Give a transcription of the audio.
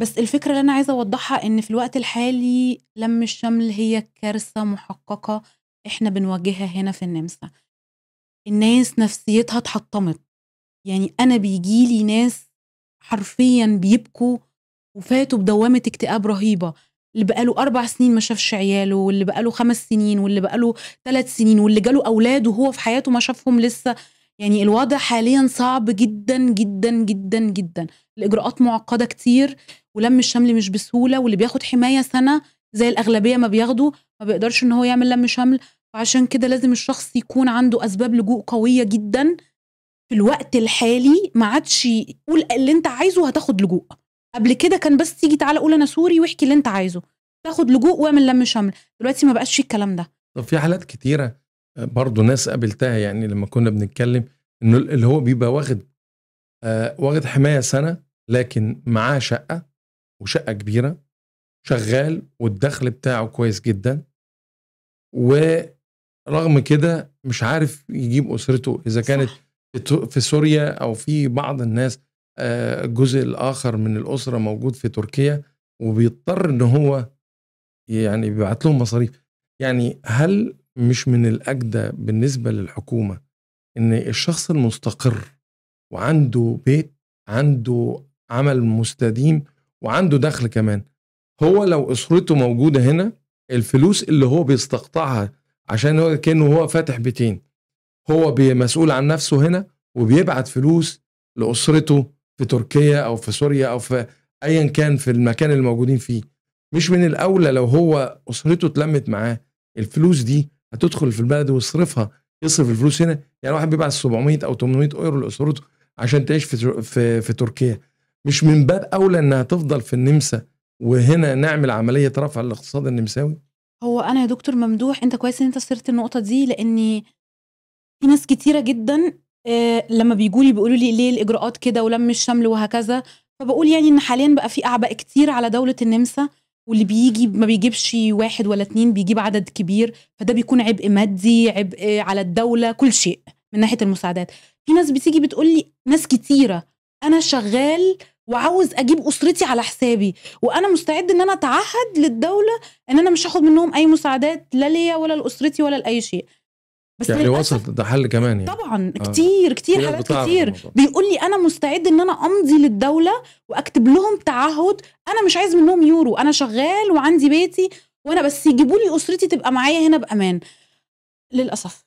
بس الفكرة اللي أنا عايزة أوضّحها إن في الوقت الحالي لَم الشمل هي كارثة مُحقَّقة إحنا بنواجهها هنا في النمسا. الناس نفسيّتها اتحطّمت، يعني أنا بيجيلي لي ناس حرفيًا بيبكوا وفاتوا بدوّامة اكتئاب رهيبة، اللي بقى له سنين ما شافش عياله، واللي بقى له سنين، واللي بقى له سنين، واللي جاله أولاد وهو في حياته ما شافهم لسه. يعني الوضع حاليا صعب جدا جدا جدا جدا الاجراءات معقده كتير ولم الشمل مش بسهوله واللي بياخد حمايه سنه زي الاغلبيه ما بياخده ما بيقدرش ان هو يعمل لم شمل فعشان كده لازم الشخص يكون عنده اسباب لجوء قويه جدا في الوقت الحالي ما عادش يقول اللي انت عايزه هتاخد لجوء قبل كده كان بس تيجي تعالى قول انا سوري واحكي اللي انت عايزه تاخد لجوء واعمل لم شمل دلوقتي ما بقاش في الكلام ده طب في حالات كتيره برضه ناس قابلتها يعني لما كنا بنتكلم انه اللي هو بيبقى واخد آه واخد حمايه سنه لكن معاه شقه وشقه كبيره شغال والدخل بتاعه كويس جدا ورغم كده مش عارف يجيب اسرته اذا كانت صح. في سوريا او في بعض الناس آه الجزء الاخر من الاسره موجود في تركيا وبيضطر ان هو يعني بيبعت لهم مصاريف يعني هل مش من الاجدى بالنسبه للحكومه ان الشخص المستقر وعنده بيت عنده عمل مستديم وعنده دخل كمان هو لو اسرته موجوده هنا الفلوس اللي هو بيستقطعها عشان هو كانه هو فاتح بيتين هو مسؤول عن نفسه هنا وبيبعت فلوس لاسرته في تركيا او في سوريا او في ايا كان في المكان اللي موجودين فيه مش من الاولى لو هو اسرته اتلمت معاه الفلوس دي هتدخل في البلد ويصرفها يصرف الفلوس هنا يعني واحد بيبعت 700 او 800 يورو لاسرته عشان تعيش في في, في تركيا مش من باب اولى انها تفضل في النمسا وهنا نعمل عمليه رفع الاقتصاد النمساوي هو انا يا دكتور ممدوح انت كويس ان انت صرت النقطه دي لاني في ناس كتيره جدا آه، لما بيجوا لي بيقولوا لي ليه الاجراءات كده ولم الشمل وهكذا فبقول يعني ان حاليا بقى في اعباء كتير على دوله النمسا واللي بيجي ما بيجيبش واحد ولا اتنين بيجيب عدد كبير فده بيكون عبء مادي عبء آه، على الدولة كل شيء من ناحية المساعدات في ناس بتيجي بتقول لي ناس كتيرة أنا شغال وعاوز اجيب اسرتي على حسابي وانا مستعد ان انا اتعهد للدوله ان انا مش هاخد منهم اي مساعدات لا ليا ولا لاسرتي ولا لاي شيء بس يعني وصلت ده حل كمان يعني طبعا آه. كتير كتير حالات كتير بيقول لي انا مستعد ان انا امضي للدوله واكتب لهم تعهد انا مش عايز منهم يورو انا شغال وعندي بيتي وانا بس يجيبوا لي اسرتي تبقى معايا هنا بامان للاسف